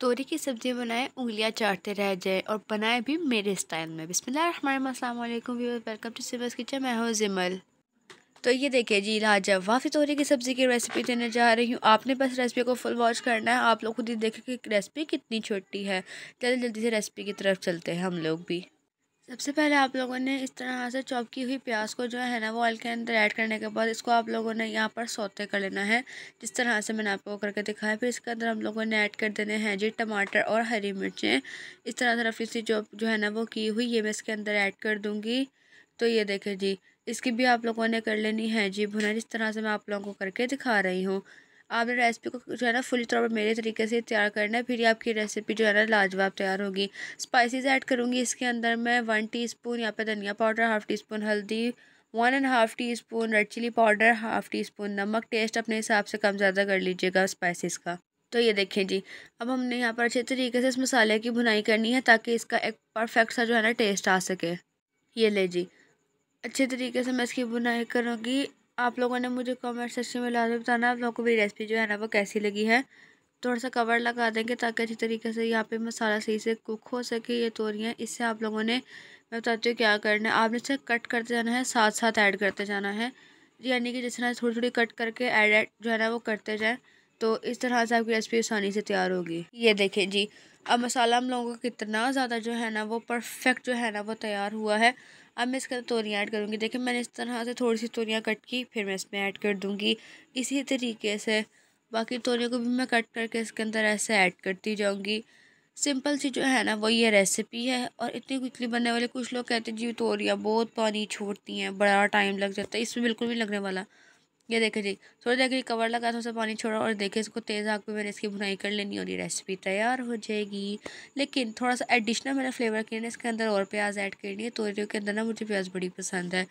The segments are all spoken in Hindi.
तोरी की सब्ज़ी बनाए उंगलियां चाटते रह जाए और बनाए भी मेरे स्टाइल में बिसमिल्लाम वेलकम टू सिबस किचन मैं हूँ जिमल तो ये देखिए जी लाजवाब वाफी तोरी की सब्ज़ी की रेसिपी देने जा रही हूँ आपने बस रेसिपी को फुल वॉच करना है आप लोग खुद ही देखें कि रेसिपी कितनी छोटी है जल्दी जल्दी से रेसिपी की तरफ चलते हैं हम लोग भी सबसे पहले आप लोगों ने इस तरह से चॉप की हुई प्याज को जो है ना वो ऑयल के अंदर ऐड करने के बाद इसको आप लोगों ने यहाँ पर सोते कर लेना है जिस तरह से मैंने आपको करके दिखाया फिर इसके अंदर हम लोगों ने ऐड कर देने हैं जी टमाटर और हरी मिर्चें इस तरह से रफी सी चॉप जो है ना वो की हुई ये मैं इसके अंदर ऐड कर दूँगी तो ये देखें जी इसकी भी आप लोगों ने कर लेनी है जी भुना जिस तरह से मैं आप लोगों को करके दिखा रही हूँ आपने रेसिपी को जो है ना फुल तौर पर मेरे तरीके से तैयार करना है फिर आपकी रेसिपी जो है ना लाजवाब तैयार होगी स्पाइसेस ऐड करूँगी इसके अंदर मैं वन टीस्पून यहाँ पर धनिया पाउडर हाफ़ टी स्पून हल्दी one and half teaspoon red chilli powder half teaspoon नमक टेस्ट अपने हिसाब से कम ज़्यादा कर लीजिएगा स्पाइसिस का तो ये देखें जी अब हमने यहाँ पर अच्छे तरीके से इस मसाले की बुनाई करनी है ताकि इसका एक परफेक्ट सा जो है ना टेस्ट आ सके ये ले जी अच्छे तरीके से मैं इसकी बुनाई करूँगी आप लोगों ने मुझे कमेंट सेक्शन में लाजम बताना आप लोगों को मेरी रेसिपी जो है ना वो कैसी लगी है थोड़ा सा कवर लगा देंगे ताकि अच्छी तरीके से यहाँ पे मसाला सही से कुक हो सके ये तोरियाँ इससे आप लोगों ने मैं बताती हूँ क्या करना है आपने इसे कट करते जाना है साथ साथ ऐड करते जाना है यानी कि जिस तरह थोड़ी थोड़ी कट करके ऐड जो है ना वो करते जाएँ तो इस तरह से आपकी रेसिपी आसानी से तैयार होगी ये देखें जी अब मसाला हम लोगों का कितना ज़्यादा जो है ना वो परफेक्ट जो है ना वो तैयार हुआ है अब मैं इसके अंदर तोरियाँ ऐड करूँगी देखिए मैंने इस तरह से थोड़ी सी तोरियाँ कट की फिर मैं इसमें ऐड कर दूँगी इसी तरीके से बाकी तोरियों को भी मैं कट करके इसके अंदर ऐसे ऐड करती जाऊँगी सिंपल सी जो है ना वो ये रेसिपी है और इतनी क्विकली बनने वाले कुछ लोग कहते हैं जी तोरियाँ बहुत पानी छोड़ती हैं बड़ा टाइम लग जाता है इसमें बिल्कुल भी लगने वाला ये देखें जी थोड़ी देर के लिए कवर लगा थोड़ा सा पानी छोड़ा और देखें इसको तेज़ आग पे मैंने इसकी भुनाई कर लेनी और ये रेसिपी तैयार हो जाएगी लेकिन थोड़ा सा एडिशनल मैंने फ्लेवर के लिए इसके अंदर और प्याज ऐड करनी है तोरियों के अंदर ना मुझे प्याज बड़ी पसंद है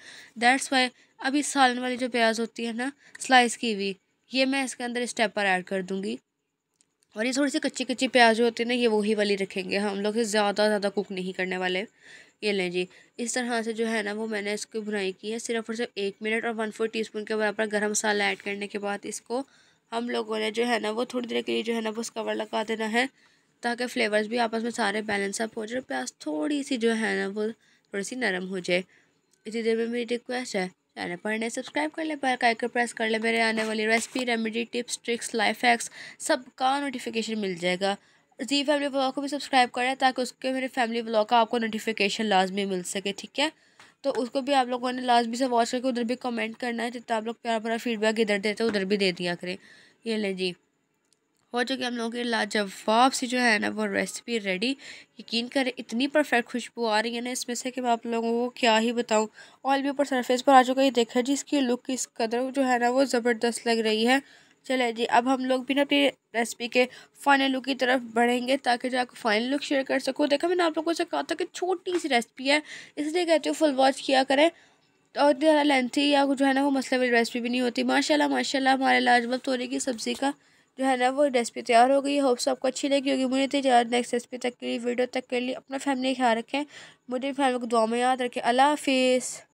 दैट्स वाई अभी सालन वाली जो प्याज होती है ना स्लाइस की हुई ये मैं इसके अंदर स्टेपर ऐड कर दूँगी और ये थोड़ी सी कच्ची कच्ची प्याज होती है ना ये वही वाली रखेंगे हम लोग ज़्यादा ज़्यादा कुक नहीं करने वाले ये लें जी इस तरह से जो है ना वो मैंने इसकी भुनाई की है सिर्फ और सिर्फ एक मिनट और वन फोर टी के बराबर गर्म मसाला ऐड करने के बाद इसको हम लोगों ने जो है ना वो थोड़ी देर के लिए जो है ना वो कवर लगा देना है ताकि फ्लेवर्स भी आपस में सारे बैलेंस अप हो जाए प्याज थोड़ी सी जो है ना वो थोड़ी सी नरम हो जाए इसी देर में मेरी रिक्वेस्ट है चैनल पर नहीं सब्सक्राइब कर ले बेल आइकन प्रेस कर ले मेरे आने वाली recipe remedy tips tricks life hacks सबका नोटिफिकेशन मिल जाएगा जी फैमिली ब्लॉग को भी सब्सक्राइब करें ताकि उसके मेरे फैमिली ब्लॉग का आपको नोटिफिकेशन लाजमी मिल सके ठीक है तो उसको भी आप लोगों ने लाजमी से वॉच करके उधर भी कमेंट करना है जितना आप लोग प्यार भरा फीडबैक इधर देते हैं उधर भी दे दिया करें ये लें जी हो चुके हम लोगों की लाजवाब सी जो है ना वो रेसिपी रेडी यकीन करें इतनी परफेक्ट खुशबू आ रही है ना इसमें से कि मैं आप लोगों को क्या ही बताऊँ ऑयल भी ऊपर सरफेस पर आ चुका है देखा जी इसकी लुक इस कदर जो है ना वो ज़बरदस्त लग रही है चले जी अब हम लोग भी ना अपनी रेसिपी के फाइनल लुक की तरफ बढ़ेंगे ताकि जो आपको फाइनल लुक शेयर कर सकूँ देखा मैंने आप लोगों से कहा था कि छोटी सी रेसिपी है इसलिए कहती हूँ फुल वॉच किया करें और ज़्यादा लेंथी या जो है ना वो मसले वाली रेसिपी भी नहीं होती माशाल्लाह माशाल्लाह हमारे लाजवाब तोरे की सब्ज़ी का जो है ना वो रेसिपी तैयार हो गई होप्स आपको अच्छी लगी होगी मुझे ज़्यादा नेक्स्ट रेसिपी तक के लिए वीडियो तक के लिए अपना फैमिली ख्याल रखें मुझे फैमिली को दुआ में याद रखें अला हाफिज़